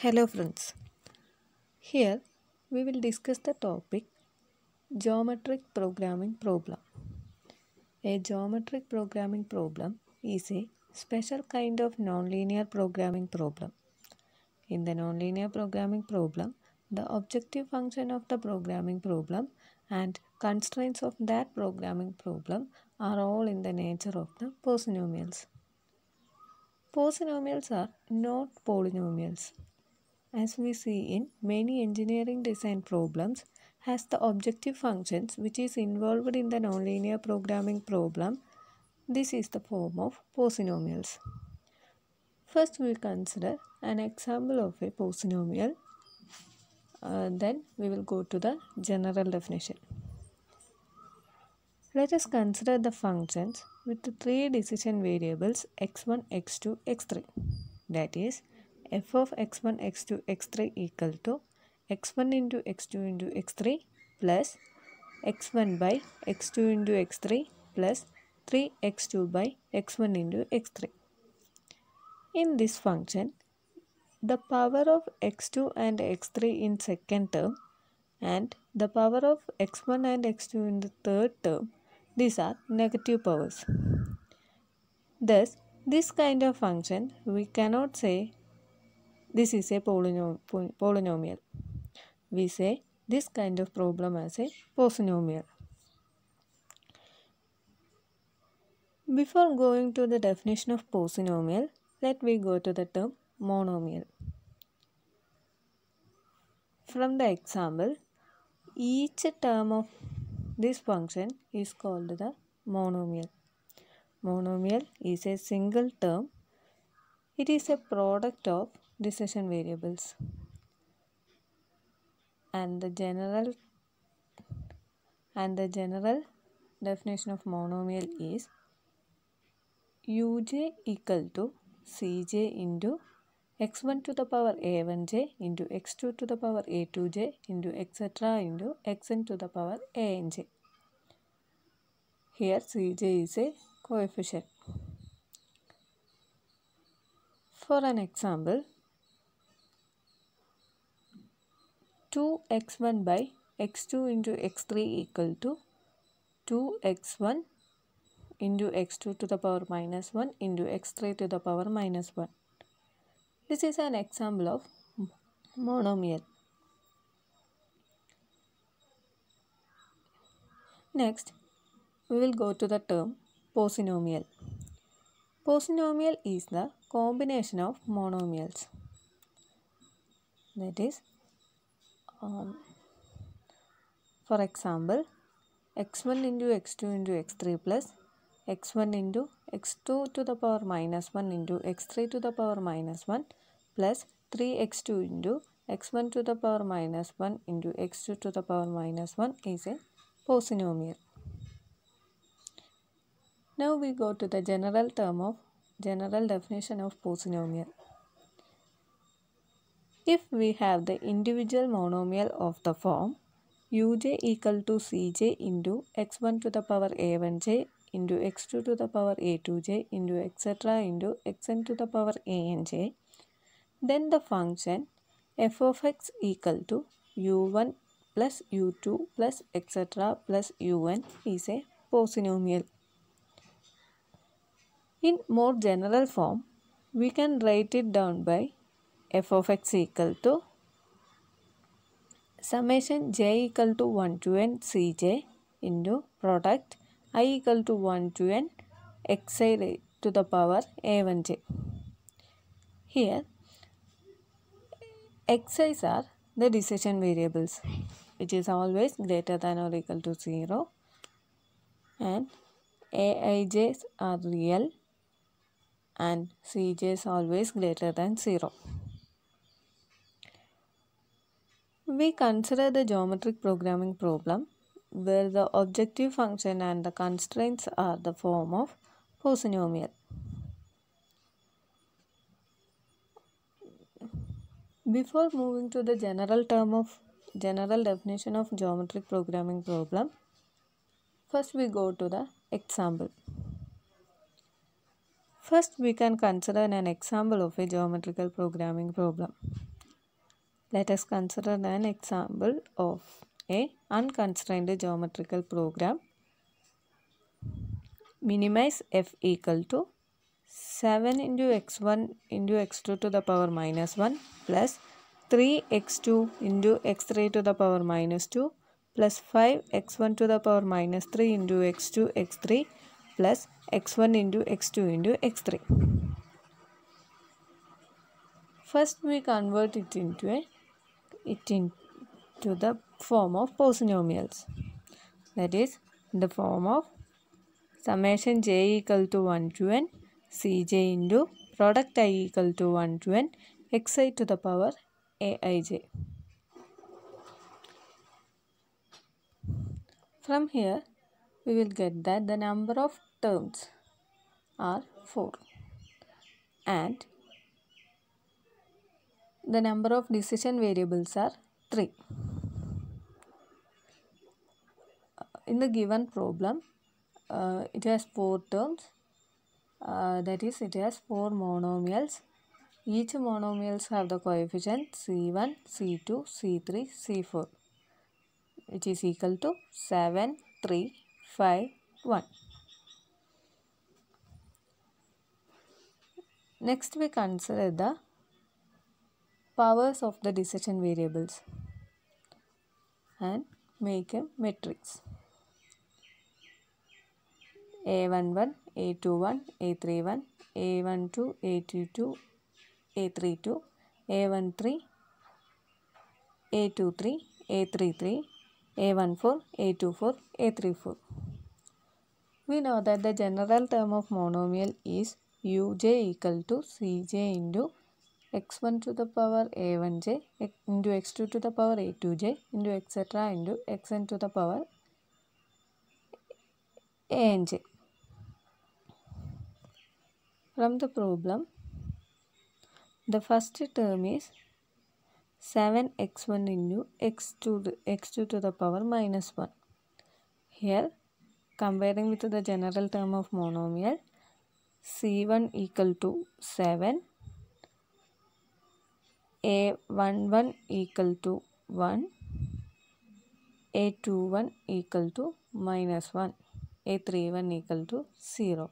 Hello friends. Here we will discuss the topic geometric programming problem. A geometric programming problem is a special kind of nonlinear programming problem. In the nonlinear programming problem, the objective function of the programming problem and constraints of that programming problem are all in the nature of the polynomials. Polynomials are not polynomials as we see in many engineering design problems, has the objective functions which is involved in the nonlinear programming problem. This is the form of polynomials. First we will consider an example of a polynomial. Uh, then we will go to the general definition. Let us consider the functions with the three decision variables x1, x2, x3. That is, f of x1, x2, x3 equal to x1 into x2 into x3 plus x1 by x2 into x3 plus 3x2 by x1 into x3. In this function, the power of x2 and x3 in second term and the power of x1 and x2 in the third term, these are negative powers. Thus, this kind of function we cannot say this is a polynomial. We say this kind of problem as a polynomial. Before going to the definition of polynomial, let me go to the term monomial. From the example, each term of this function is called the monomial. Monomial is a single term. It is a product of Decision variables and the general and the general definition of monomial is uj equal to cj into x1 to the power a1j into x2 to the power a2j into etc into xn to the power anj. Here cj is a coefficient. For an example, 2x1 by x2 into x3 equal to 2x1 into x2 to the power minus 1 into x3 to the power minus 1. This is an example of monomial. Next, we will go to the term polynomial. Polynomial is the combination of monomials. That is, um, for example x1 into x2 into x3 plus x1 into x2 to the power minus 1 into x3 to the power minus 1 plus 3x2 into x1 to the power minus 1 into x2 to the power minus 1 is a polynomial. Now we go to the general term of general definition of polynomial. If we have the individual monomial of the form uj equal to cj into x1 to the power a1j into x2 to the power a2j into etc into xn to the power anj then the function f of x equal to u1 plus u2 plus etc plus un is a polynomial. In more general form, we can write it down by f of x equal to summation j equal to 1 to n cj into product i equal to 1 to n xi to the power a1j. Here xi's are the decision variables which is always greater than or equal to 0 and aij's are real and cj's always greater than 0. We consider the geometric programming problem where the objective function and the constraints are the form of polynomial. Before moving to the general term of general definition of geometric programming problem, first we go to the example. First we can consider an example of a geometrical programming problem. Let us consider an example of a unconstrained geometrical program. Minimize f equal to 7 into x1 into x2 to the power minus 1 plus 3x2 into x3 to the power minus 2 plus 5x1 to the power minus 3 into x2 x3 plus x1 into x2 into x3. First we convert it into a it into the form of polynomials that is the form of summation j equal to 1 to n cj into product i equal to 1 to n xi to the power aij. From here we will get that the number of terms are 4 and the number of decision variables are 3. Uh, in the given problem, uh, it has 4 terms. Uh, that is, it has 4 monomials. Each monomials have the coefficient C1, C2, C3, C4 which is equal to 7, 3, 5, 1. Next we consider the powers of the decision variables and make a matrix A11, A21, A31, A12, A22, A32, A13, A23, A33, A14, A24, A34. We know that the general term of monomial is uj equal to cj into x1 to the power a1j into x2 to the power a2j into etc into xn to the power anj. From the problem, the first term is 7x1 into x2 x2 to the power minus 1. Here, comparing with the general term of monomial, c1 equal to 7 a11 equal to 1 a21 equal to minus 1 a31 equal to 0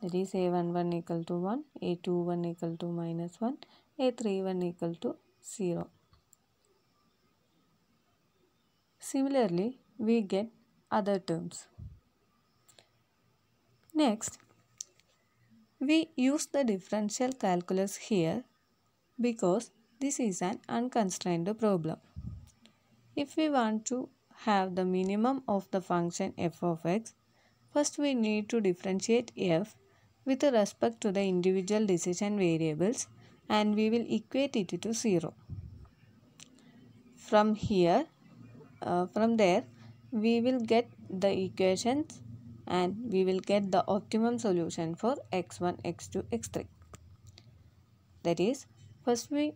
that is a11 equal to 1 a21 equal to minus 1 a31 equal to 0 similarly we get other terms next we use the differential calculus here because this is an unconstrained problem. If we want to have the minimum of the function f of x, first we need to differentiate f with respect to the individual decision variables and we will equate it to 0. From here, uh, from there, we will get the equations and we will get the optimum solution for x1, x2, x3. That is, first we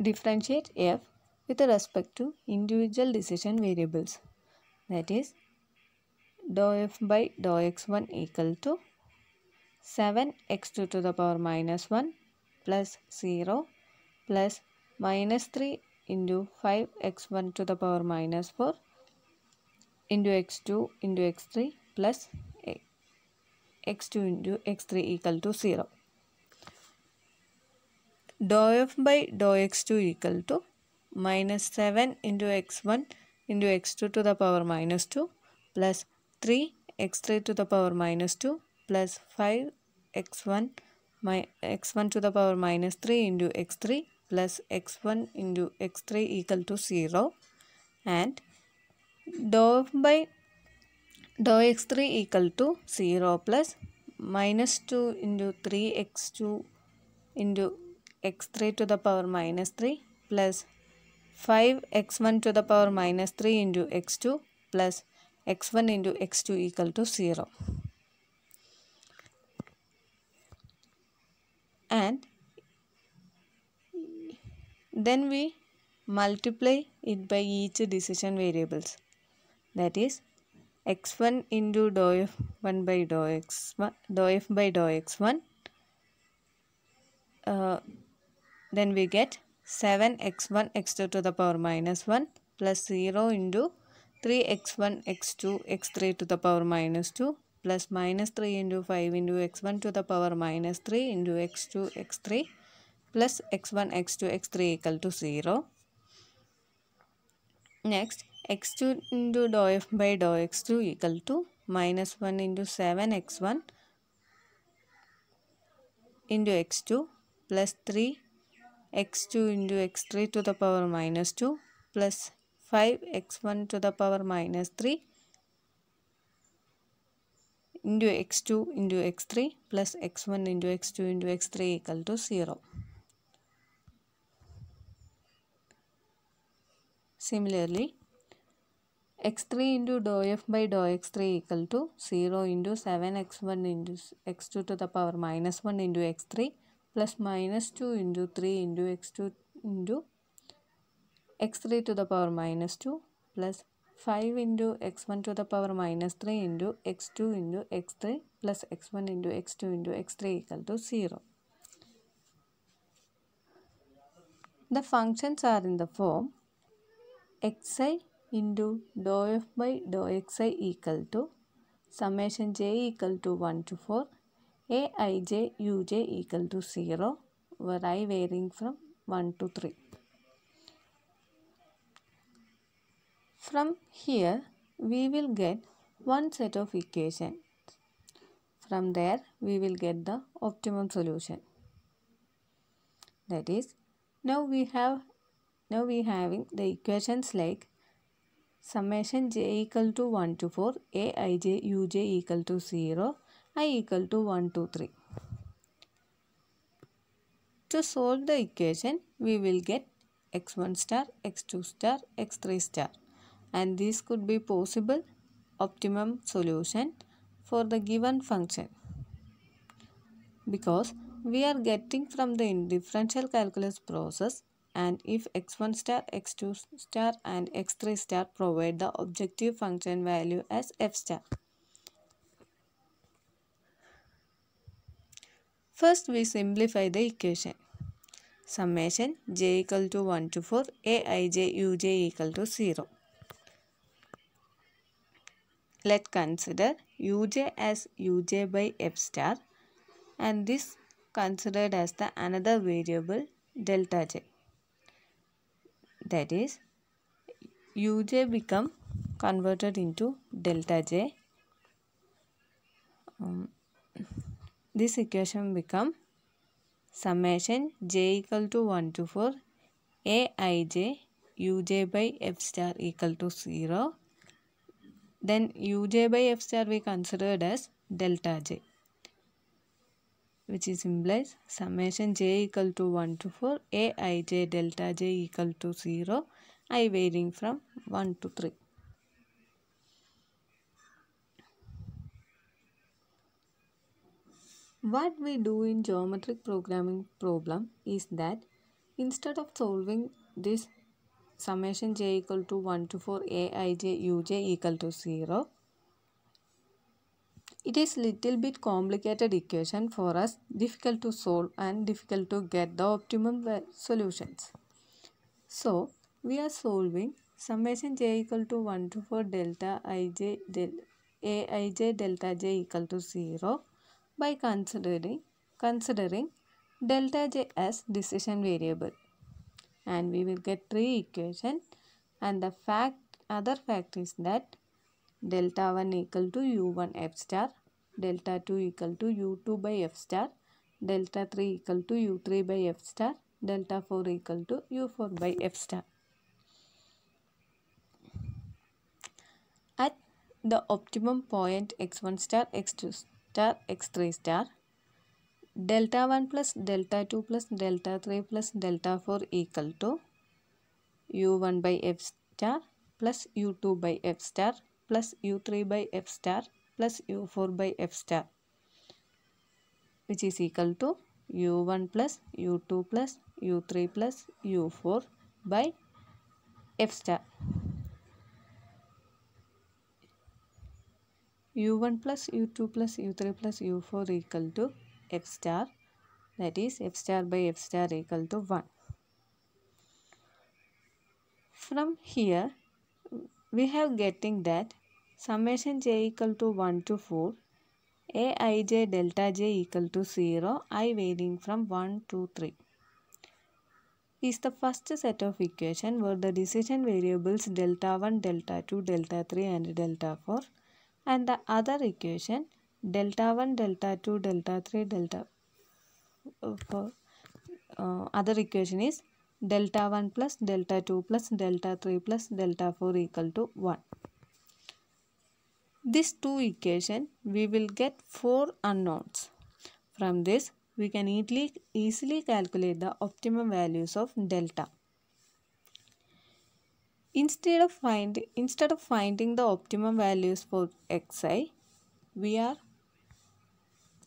differentiate f with respect to individual decision variables. That is, dou f by dou x1 equal to 7x2 to the power minus 1 plus 0 plus minus 3 into 5x1 to the power minus 4 into x2 into x3 plus x2 into x3 equal to 0. Dou f by dou x2 equal to minus 7 into x1 into x2 to the power minus 2 plus 3 x3 to the power minus 2 plus 5 x1 my x1 to the power minus 3 into x3 plus x1 into x3 equal to 0 and dou f by dou x3 equal to 0 plus minus 2 into 3x2 into x3 to the power minus 3 plus 5x1 to the power minus 3 into x2 plus x1 into x2 equal to 0. And then we multiply it by each decision variables that is x1 into dou f1 by dou x1 dou f by dou x1 uh, then we get 7x1 x2 to the power minus 1 plus 0 into 3x1 x2 x3 to the power minus 2 plus minus 3 into 5 into x1 to the power minus 3 into x2 x3 plus x1 x2 x3 equal to 0. Next x2 into dou f by dou x2 equal to minus 1 into 7x1 into x2 plus 3 x2 into x3 to the power minus 2 plus 5 x1 to the power minus 3 into x2 into x3 plus x1 into x2 into x3 equal to 0. Similarly, x3 into dou f by dou x3 equal to 0 into 7x1 into x2 to the power minus 1 into x3 plus minus 2 into 3 into x2 into x3 to the power minus 2 plus 5 into x1 to the power minus 3 into x2 into x3 plus x1 into x2 into x3 equal to 0. The functions are in the form xi into dou f by dou xi equal to summation j equal to 1 to 4 a i j u j equal to 0 where i varying from 1 to 3. From here we will get one set of equations. From there we will get the optimum solution. That is now we have now we having the equations like summation j equal to 1 to 4, a i j u j equal to 0, i equal to 1 to 3. To solve the equation, we will get x1 star, x2 star, x3 star and this could be possible optimum solution for the given function because we are getting from the differential calculus process and if x1 star, x2 star and x3 star provide the objective function value as f star. First we simplify the equation. Summation j equal to 1 to 4, aij uj equal to 0. Let consider uj as uj by f star and this considered as the another variable delta j that is uj become converted into delta j um, this equation become summation j equal to 1 to 4 aij uj by f star equal to 0 then uj by f star we considered as delta j which is implies summation j equal to 1 to 4 a i j delta j equal to 0 i varying from 1 to 3. What we do in geometric programming problem is that instead of solving this summation j equal to 1 to 4 a i j u j equal to 0 it is little bit complicated equation for us, difficult to solve and difficult to get the optimum solutions. So, we are solving summation j equal to 1 to 4 delta ij del, aij delta j equal to 0 by considering, considering delta j as decision variable. And we will get three equation and the fact other fact is that delta 1 equal to u1 f star, delta 2 equal to u2 by f star, delta 3 equal to u3 by f star, delta 4 equal to u4 by f star. At the optimum point x1 star, x2 star, x3 star, delta 1 plus delta 2 plus delta 3 plus delta 4 equal to u1 by f star plus u2 by f star plus u3 by f star plus u4 by f star which is equal to u1 plus u2 plus u3 plus u4 by f star u1 plus u2 plus u3 plus u4 equal to f star that is f star by f star equal to 1 from here we have getting that summation j equal to 1 to 4, aij delta j equal to 0, i varying from 1 to 3 is the first set of equation where the decision variables delta 1, delta 2, delta 3 and delta 4 and the other equation delta 1, delta 2, delta 3, delta uh, 4 uh, other equation is delta 1 plus delta 2 plus delta 3 plus delta 4 equal to 1 these two equation we will get four unknowns. From this we can easily, easily calculate the optimum values of delta. Instead of, find, instead of finding the optimum values for xi, we are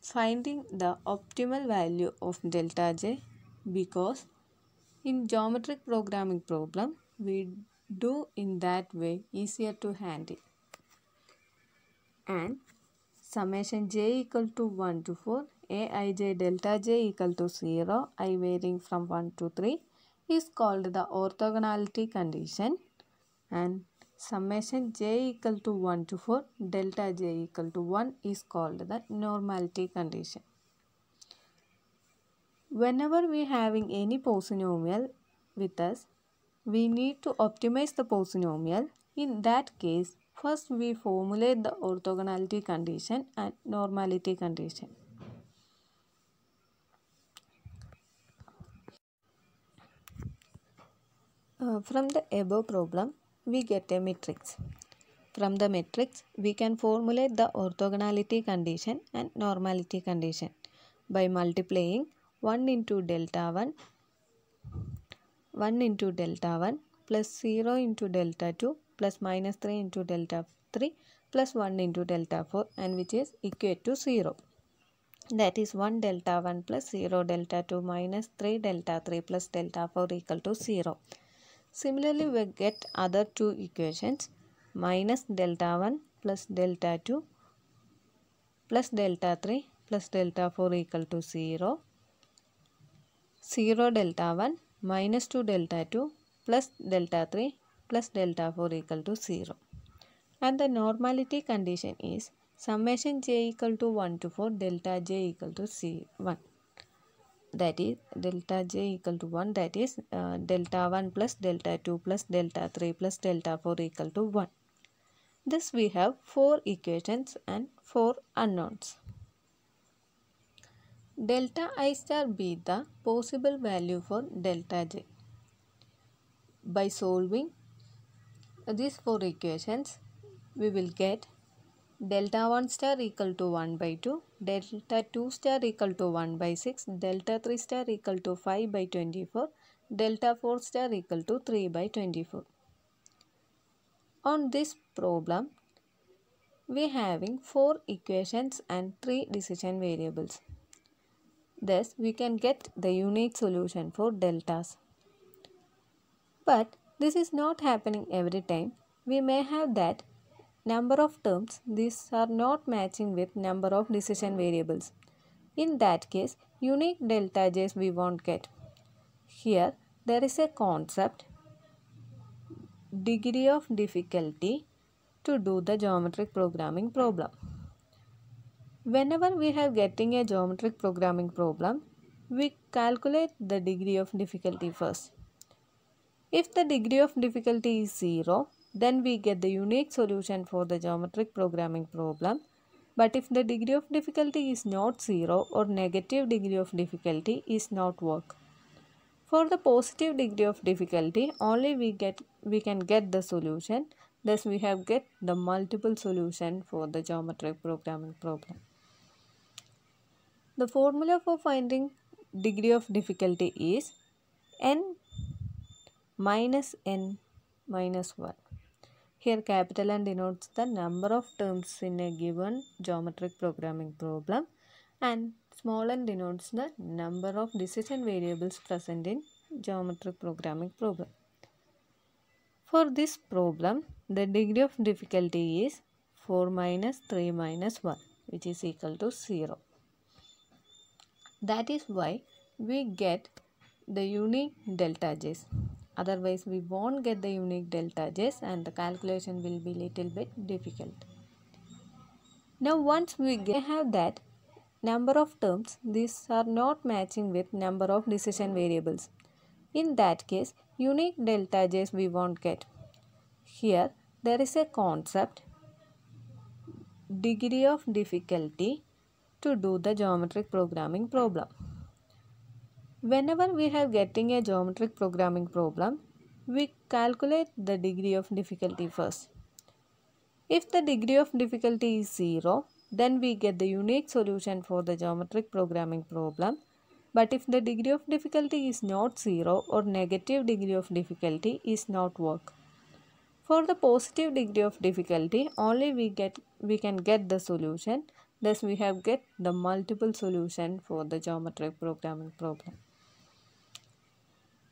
finding the optimal value of delta j because in geometric programming problem we do in that way easier to handle and summation j equal to 1 to 4 aij delta j equal to 0 i varying from 1 to 3 is called the orthogonality condition and summation j equal to 1 to 4 delta j equal to 1 is called the normality condition. Whenever we having any polynomial with us, we need to optimize the polynomial. In that case, First, we formulate the orthogonality condition and normality condition. Uh, from the above problem, we get a matrix. From the matrix, we can formulate the orthogonality condition and normality condition by multiplying 1 into delta 1, 1 into delta 1 plus 0 into delta 2 plus minus 3 into delta 3 plus 1 into delta 4 and which is equal to 0. That is 1 delta 1 plus 0 delta 2 minus 3 delta 3 plus delta 4 equal to 0. Similarly, we get other two equations minus delta 1 plus delta 2 plus delta 3 plus delta 4 equal to 0. 0 delta 1 minus 2 delta 2 plus delta 3 plus delta 4 equal to 0. And the normality condition is summation j equal to 1 to 4 delta j equal to c 1 that is delta j equal to 1 that is uh, delta 1 plus delta 2 plus delta 3 plus delta 4 equal to 1. This we have 4 equations and 4 unknowns. Delta i star be the possible value for delta j by solving these four equations we will get delta 1 star equal to 1 by 2, delta 2 star equal to 1 by 6, delta 3 star equal to 5 by 24, delta 4 star equal to 3 by 24. On this problem, we having 4 equations and 3 decision variables. Thus, we can get the unique solution for deltas. But this is not happening every time. We may have that number of terms these are not matching with number of decision variables. In that case, unique delta j's we won't get. Here, there is a concept degree of difficulty to do the geometric programming problem. Whenever we are getting a geometric programming problem, we calculate the degree of difficulty first. If the degree of difficulty is 0, then we get the unique solution for the geometric programming problem. But if the degree of difficulty is not 0 or negative degree of difficulty is not work. For the positive degree of difficulty, only we, get, we can get the solution. Thus, we have get the multiple solution for the geometric programming problem. The formula for finding degree of difficulty is n minus n minus 1. Here capital N denotes the number of terms in a given geometric programming problem and small n denotes the number of decision variables present in geometric programming problem. For this problem, the degree of difficulty is 4 minus 3 minus 1 which is equal to 0. That is why we get the unique delta J's otherwise we won't get the unique delta J's and the calculation will be little bit difficult. Now once we have that number of terms these are not matching with number of decision variables. In that case unique delta J's we won't get. Here there is a concept degree of difficulty to do the geometric programming problem. Whenever we are getting a geometric programming problem, we calculate the degree of difficulty first. If the degree of difficulty is 0, then we get the unique solution for the geometric programming problem. But if the degree of difficulty is not 0 or negative degree of difficulty is not work. For the positive degree of difficulty, only we, get, we can get the solution. Thus, we have get the multiple solution for the geometric programming problem.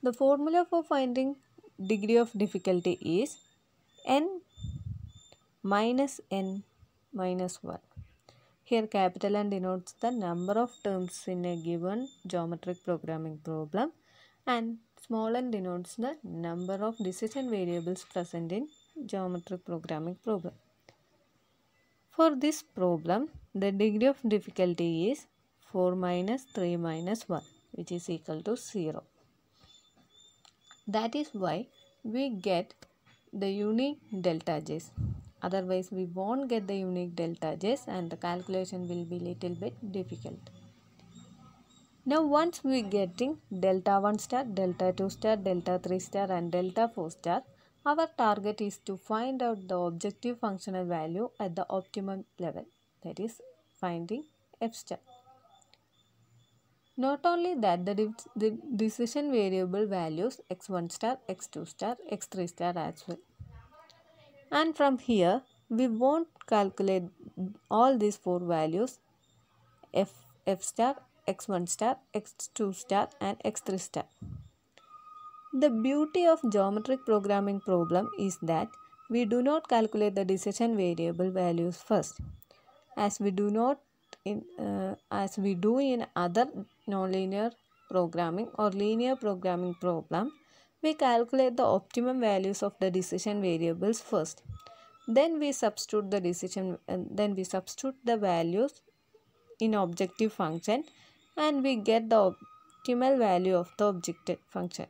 The formula for finding degree of difficulty is n minus n minus 1. Here capital N denotes the number of terms in a given geometric programming problem and small n denotes the number of decision variables present in geometric programming problem. For this problem, the degree of difficulty is 4 minus 3 minus 1 which is equal to 0. That is why we get the unique delta J's. Otherwise, we won't get the unique delta J's and the calculation will be little bit difficult. Now once we getting delta 1 star, delta 2 star, delta 3 star and delta 4 star, our target is to find out the objective functional value at the optimum level that is finding f star. Not only that, the, the decision variable values x1 star, x2 star, x3 star as well. And from here, we won't calculate all these four values f, f star, x1 star, x2 star and x3 star. The beauty of geometric programming problem is that we do not calculate the decision variable values first as we do not in uh, as we do in other nonlinear programming or linear programming problem, we calculate the optimum values of the decision variables first. Then we substitute the decision then we substitute the values in objective function and we get the optimal value of the objective function.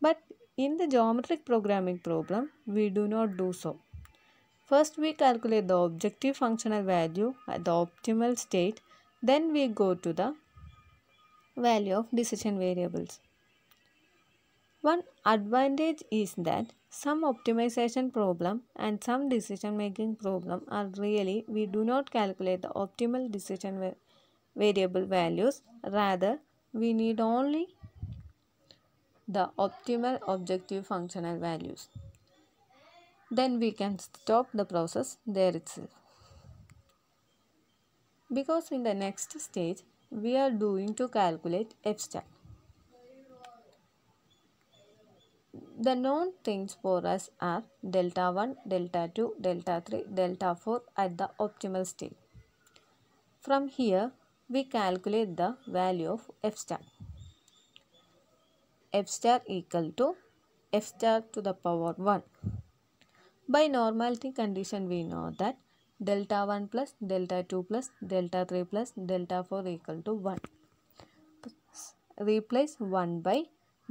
But in the geometric programming problem, we do not do so. First, we calculate the objective functional value at the optimal state. Then we go to the value of decision variables. One advantage is that some optimization problem and some decision making problem are really we do not calculate the optimal decision variable values rather we need only the optimal objective functional values. Then we can stop the process there itself. Because in the next stage we are doing to calculate f star. The known things for us are delta 1, delta 2, delta 3, delta 4 at the optimal state. From here, we calculate the value of f star. f star equal to f star to the power 1. By normality condition, we know that delta 1 plus delta 2 plus delta 3 plus delta 4 equal to 1. Replace 1 by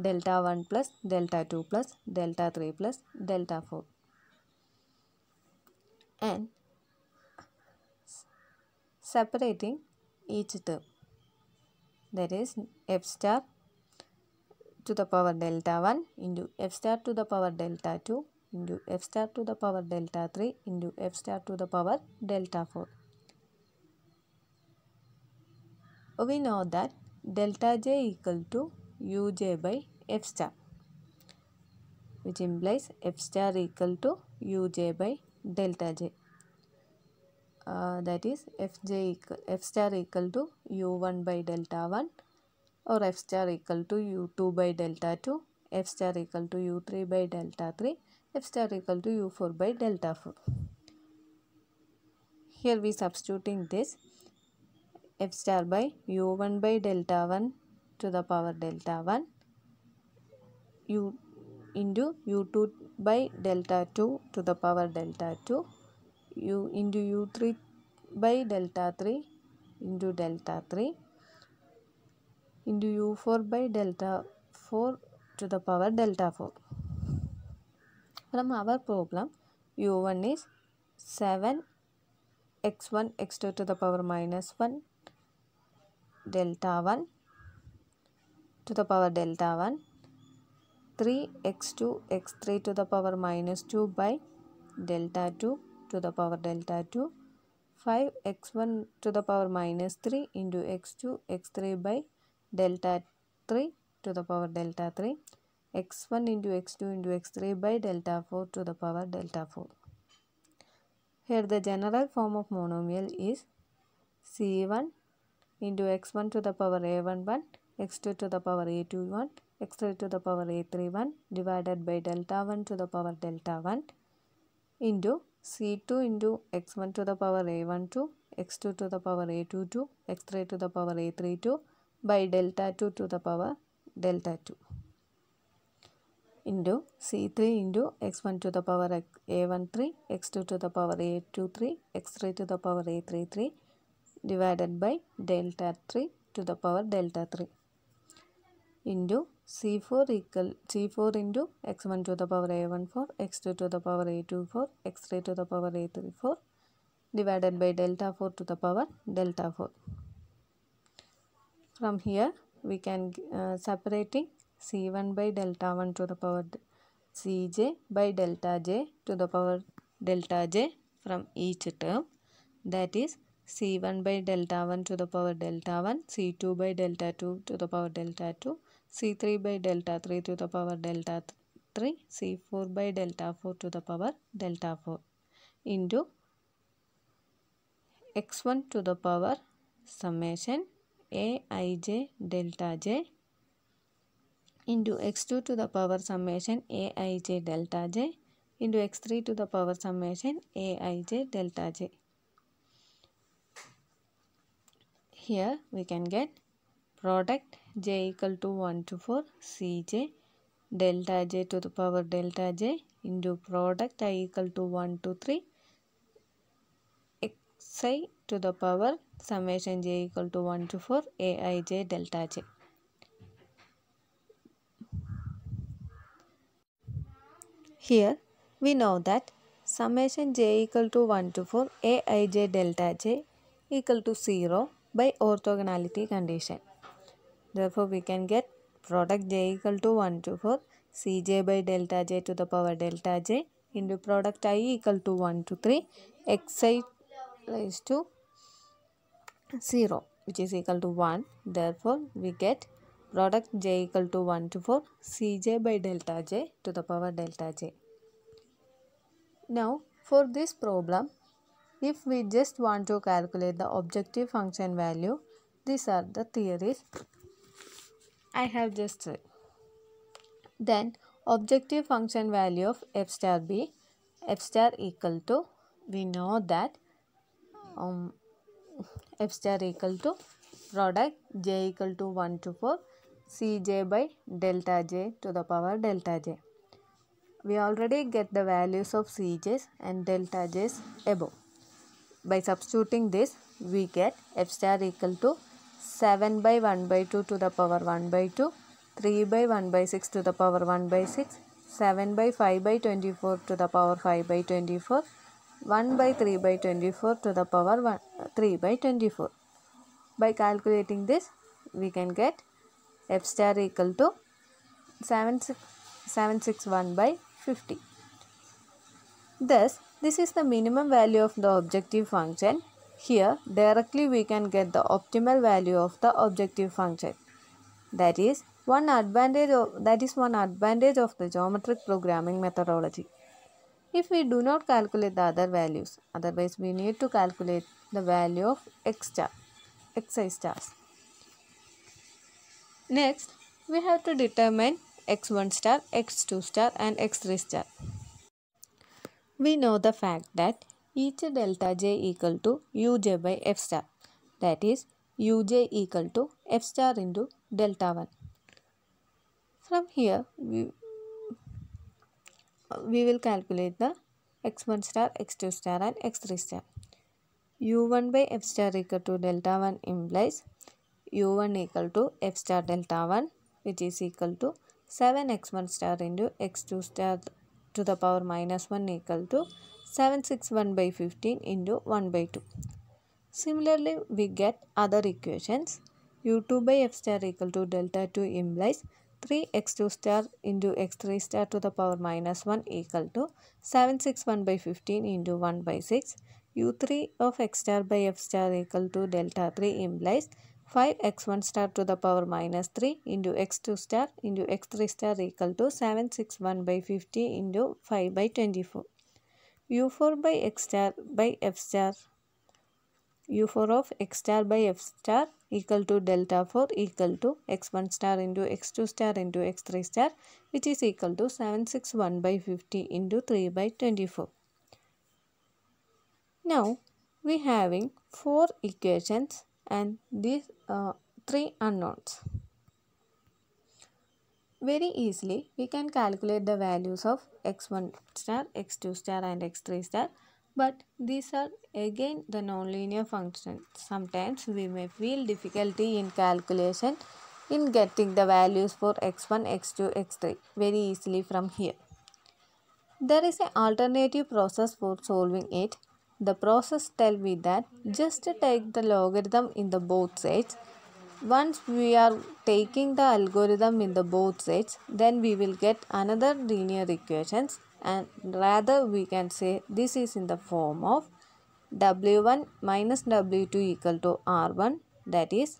delta 1 plus delta 2 plus delta 3 plus delta 4 and separating each term that is f star to the power delta 1 into f star to the power delta 2 into f star to the power delta 3 into f star to the power delta 4. We know that delta j equal to uj by f star which implies f star equal to uj by delta j. Uh, that is fj equal, f star equal to u1 by delta 1 or f star equal to u2 by delta 2 f star equal to u3 by delta 3 f star equal to u4 by delta 4. Here we substituting this f star by u1 by delta 1 to the power delta 1 u into u2 by delta 2 to the power delta 2 u into u3 by delta 3 into delta 3 into u4 by delta 4 to the power delta 4. From our problem, u1 is 7 x1 x2 to the power minus 1 delta 1 to the power delta 1 3 x2 x3 to the power minus 2 by delta 2 to the power delta 2 5 x1 to the power minus 3 into x2 x3 by delta 3 to the power delta 3 x1 into x2 into x3 by delta 4 to the power delta 4. Here the general form of monomial is c1 into x1 to the power a11, x2 to the power a21, x3 to the power a31 divided by delta 1 to the power delta 1 into c2 into x1 to the power a12, x2 to the power a22, x3 to the power a32 by delta 2 to the power delta 2 into C3 into x1 to the power a13, x2 to the power a23, x3 to the power a33 divided by delta 3 to the power delta 3 into C4 equal C4 into x1 to the power a14, x2 to the power a24, x3 to the power a34 divided by delta 4 to the power delta 4. From here we can uh, separating C1 by delta 1 to the power Cj by delta j to the power delta j from each term. That is C1 by delta 1 to the power delta 1, C2 by delta 2 to the power delta 2, C3 by delta 3 to the power delta 3, C4 by delta 4 to the power delta 4 into x1 to the power summation aij delta j into x2 to the power summation aij delta j into x3 to the power summation aij delta j. Here we can get product j equal to 1 to 4 cj delta j to the power delta j into product i equal to 1 to 3 xi to the power summation j equal to 1 to 4 aij delta j. Here we know that summation j equal to 1 to 4 aij delta j equal to 0 by orthogonality condition. Therefore, we can get product j equal to 1 to 4 cj by delta j to the power delta j into product i equal to 1 to 3 xi raised to 0 which is equal to 1. Therefore, we get product j equal to 1 to 4 cj by delta j to the power delta j. Now for this problem, if we just want to calculate the objective function value, these are the theories I have just said. Then objective function value of f star b, f star equal to, we know that um, f star equal to product j equal to 1 to 4 cj by delta j to the power delta j we already get the values of cj's and delta j's above. By substituting this, we get f star equal to 7 by 1 by 2 to the power 1 by 2, 3 by 1 by 6 to the power 1 by 6, 7 by 5 by 24 to the power 5 by 24, 1 by 3 by 24 to the power 1, 3 by 24. By calculating this, we can get f star equal to seven six seven six one 761 by 50. Thus, this is the minimum value of the objective function. Here, directly we can get the optimal value of the objective function. That is one advantage of, that is one advantage of the geometric programming methodology. If we do not calculate the other values, otherwise we need to calculate the value of x star, xi stars. Next, we have to determine x1 star, x2 star and x3 star. We know the fact that each delta j equal to uj by f star that is uj equal to f star into delta 1. From here we, we will calculate the x1 star, x2 star and x3 star. u1 by f star equal to delta 1 implies u1 equal to f star delta 1 which is equal to 7x1 star into x2 star to the power minus 1 equal to 761 by 15 into 1 by 2. Similarly, we get other equations u2 by f star equal to delta 2 implies 3x2 star into x3 star to the power minus 1 equal to 761 by 15 into 1 by 6 u3 of x star by f star equal to delta 3 implies 5x1 star to the power minus 3 into x2 star into x3 star equal to 761 by 50 into 5 by 24. u4 by x star by f star u4 of x star by f star equal to delta 4 equal to x1 star into x2 star into x3 star which is equal to 761 by 50 into 3 by 24. Now we having four equations and these uh, three unknowns. Very easily we can calculate the values of x1 star, x2 star and x3 star but these are again the nonlinear function. Sometimes we may feel difficulty in calculation in getting the values for x1, x2, x3 very easily from here. There is an alternative process for solving it the process tell me that just take the logarithm in the both sides. Once we are taking the algorithm in the both sides, then we will get another linear equations and rather we can say this is in the form of w1 minus w2 equal to r1 that is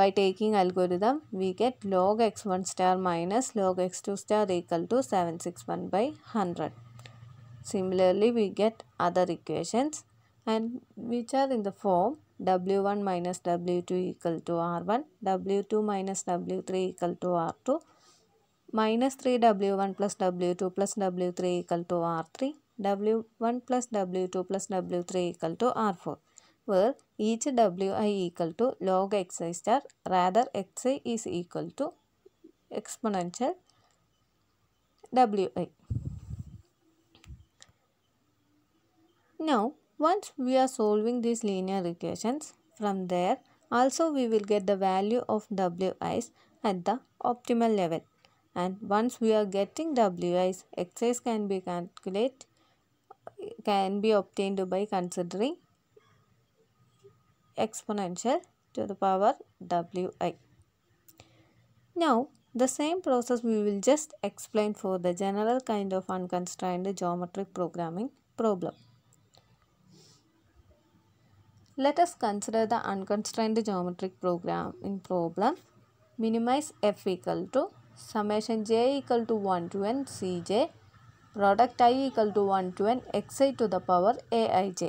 by taking algorithm we get log x1 star minus log x2 star equal to 761 by 100. Similarly, we get other equations and which are in the form w1 minus w2 equal to r1, w2 minus w3 equal to r2, minus 3w1 plus w2 plus w3 equal to r3, w1 plus w2 plus w3 equal to r4 where each wi equal to log xi star rather xi is equal to exponential wi. Now, once we are solving these linear equations, from there also we will get the value of Wi's at the optimal level. And once we are getting Wi's, X's can be calculated, can be obtained by considering exponential to the power Wi. Now, the same process we will just explain for the general kind of unconstrained geometric programming problem. Let us consider the unconstrained geometric program in problem. Minimize f equal to summation j equal to 1 to n cj product i equal to 1 to n xi to the power aij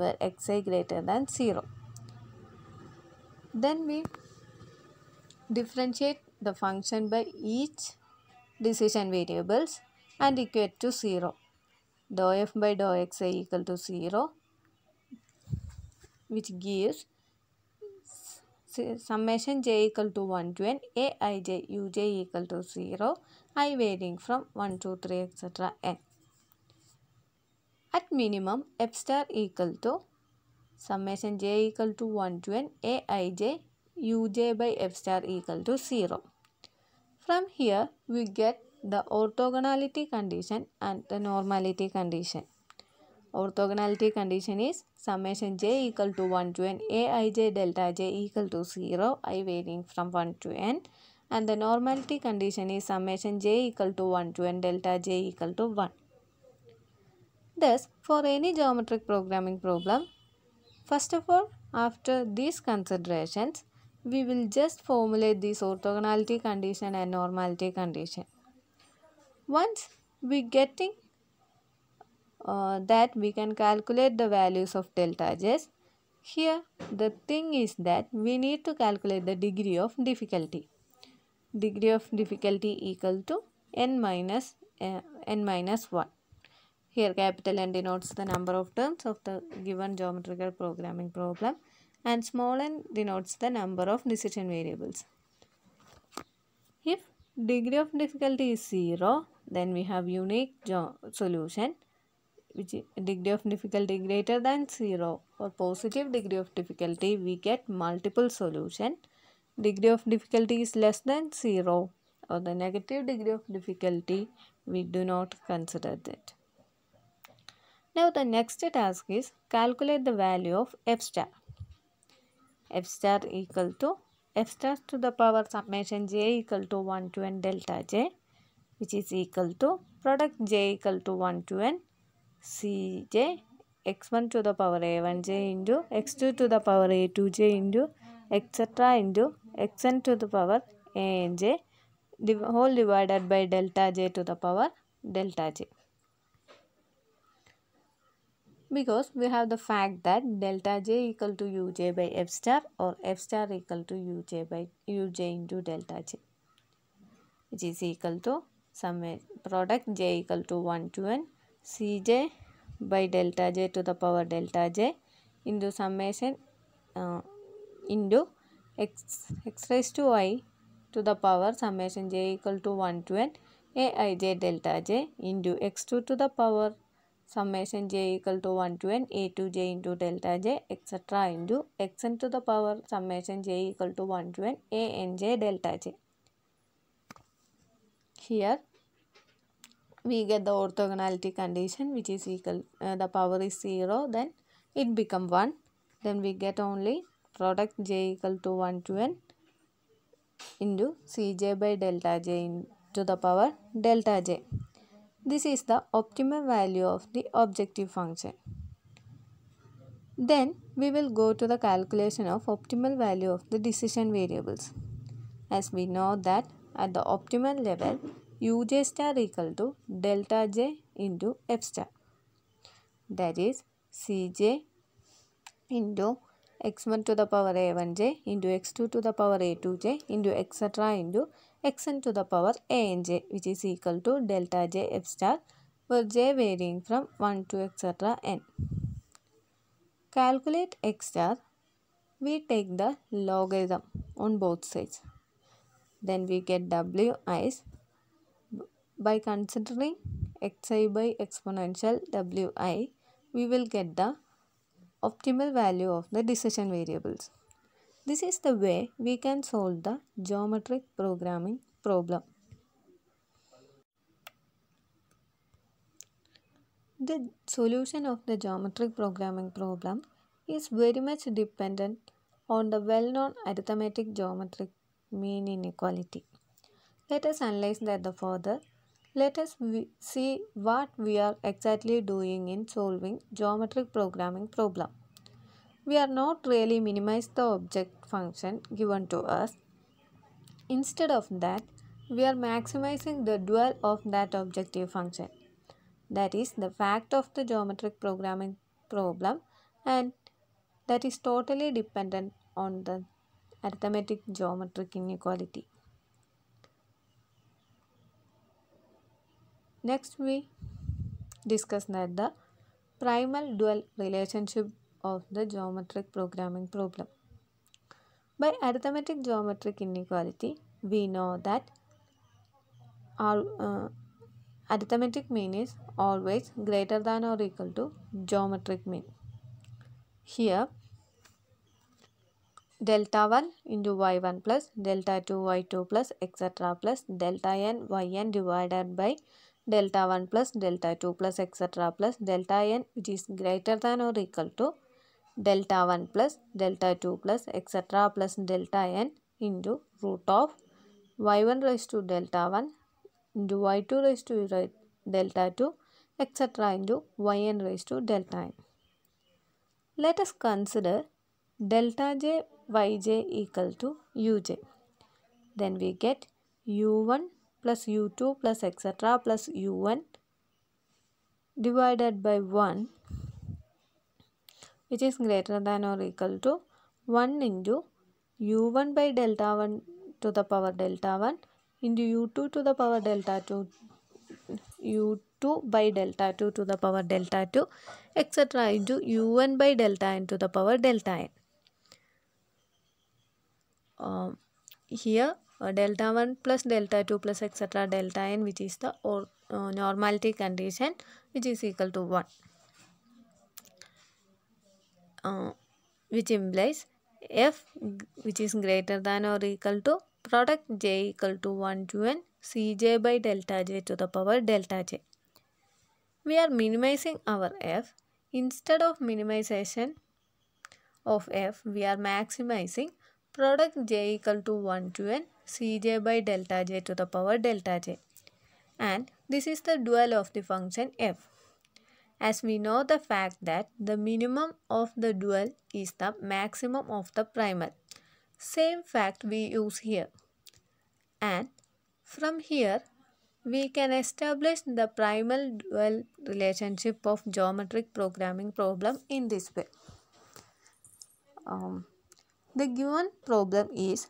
where xi greater than 0. Then we differentiate the function by each decision variables and equate to 0. Dou f by dou xi equal to 0 which gives summation j equal to 1 to u j equal to 0, i varying from 1 to 3 etc. n. At minimum, f star equal to summation j equal to 1 to u j by f star equal to 0. From here, we get the orthogonality condition and the normality condition. Orthogonality condition is summation j equal to 1 to n a i j delta j equal to 0 i varying from 1 to n and the normality condition is summation j equal to 1 to n delta j equal to 1. Thus, for any geometric programming problem, first of all, after these considerations, we will just formulate this orthogonality condition and normality condition. Once we getting uh, that we can calculate the values of delta Hs. Here the thing is that we need to calculate the degree of difficulty. Degree of difficulty equal to n minus uh, n minus 1. Here capital N denotes the number of terms of the given geometrical programming problem and small n denotes the number of decision variables. If degree of difficulty is 0, then we have unique solution which degree of difficulty greater than 0 for positive degree of difficulty we get multiple solution degree of difficulty is less than 0 or the negative degree of difficulty we do not consider that now the next task is calculate the value of f star f star equal to f star to the power summation j equal to 1 to n delta j which is equal to product j equal to 1 to n C J X one to the power A one J into X two to the power A two J into etcetera into X N to the power A N J whole divided by delta J to the power delta J because we have the fact that delta J equal to U J by F star और F star equal to U J by U J into delta J is equal to sum product J equal to one to N C J by delta J to the power delta J into summation into X X two E to the power summation J equal to one to N A J delta J into X two to the power summation J equal to one to N A two J into delta J etcetera into X N to the power summation J equal to one to N A N J delta J here we get the orthogonality condition which is equal uh, the power is 0 then it become 1 then we get only product j equal to 1 to n into cj by delta j into the power delta j this is the optimum value of the objective function then we will go to the calculation of optimal value of the decision variables as we know that at the optimal level u j star equal to delta j into f star. That is c j into x1 to the power a1j into x2 to the power a2j into etc into xn to the power anj which is equal to delta j f star where j varying from 1 to etc n. Calculate x star. We take the logarithm on both sides. Then we get w as by considering xi by exponential wi, we will get the optimal value of the decision variables. This is the way we can solve the geometric programming problem. The solution of the geometric programming problem is very much dependent on the well-known arithmetic geometric mean inequality. Let us analyze that further let us see what we are exactly doing in solving geometric programming problem. We are not really minimize the object function given to us. Instead of that, we are maximizing the dual of that objective function. That is the fact of the geometric programming problem and that is totally dependent on the arithmetic geometric inequality. Next we discuss that the primal dual relationship of the geometric programming problem. By arithmetic geometric inequality, we know that our uh, arithmetic mean is always greater than or equal to geometric mean. Here, delta 1 into y1 plus delta 2 y2 plus etc plus delta n yn divided by delta 1 plus delta 2 plus etc plus delta n which is greater than or equal to delta 1 plus delta 2 plus etc plus delta n into root of y1 raised to delta 1 into y2 raised to delta 2 etc into yn raised to delta n. Let us consider delta j yj equal to uj. Then we get u1 plus u2 plus etc plus u1 divided by 1 which is greater than or equal to 1 into u1 by delta 1 to the power delta 1 into u2 to the power delta 2 u2 by delta 2 to the power delta 2 etc into u1 by delta n to the power delta n. Um, here delta 1 plus delta 2 plus etc delta n which is the or, uh, normality condition which is equal to 1 uh, which implies f which is greater than or equal to product j equal to 1 to n cj by delta j to the power delta j. We are minimizing our f. Instead of minimization of f, we are maximizing Product j equal to 1 to n cj by delta j to the power delta j. And this is the dual of the function f. As we know the fact that the minimum of the dual is the maximum of the primal. Same fact we use here. And from here, we can establish the primal dual relationship of geometric programming problem in this way. Um, the given problem is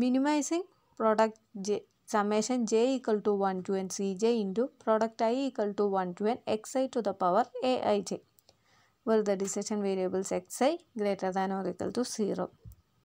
minimizing product j summation j equal to 1 to n cj into product i equal to 1 to n xi to the power aij where the decision variables xi greater than or equal to 0.